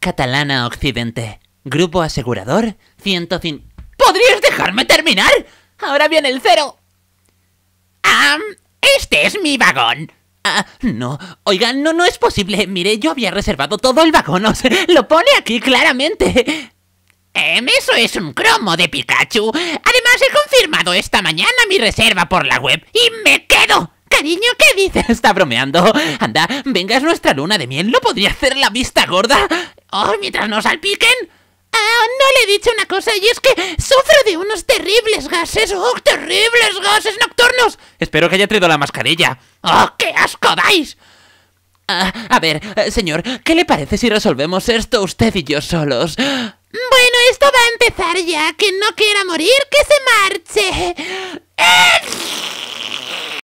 Catalana Occidente. Grupo asegurador 105. ¿Podrías dejarme terminar? Ahora viene el cero. este es mi vagón. Ah, no, oiga, no, no es posible. Mire, yo había reservado todo el vagón. O sea, lo pone aquí claramente. Em, eso es un cromo de Pikachu. Además, he confirmado esta mañana mi reserva por la web y me quedo. Cariño, ¿qué dices? Está bromeando. Anda, venga, es nuestra luna de miel. ¿No podría hacer la vista gorda? Oh, mientras no salpiquen. Ah, no le he dicho una cosa y es que sufro de unos terribles gases. ¡Oh, terribles gases nocturnos! Espero que haya traído la mascarilla. ¡Oh, qué asco dais! Ah, a ver, eh, señor, ¿qué le parece si resolvemos esto usted y yo solos? Bueno, esto va a empezar ya. Que no quiera morir, que se marche.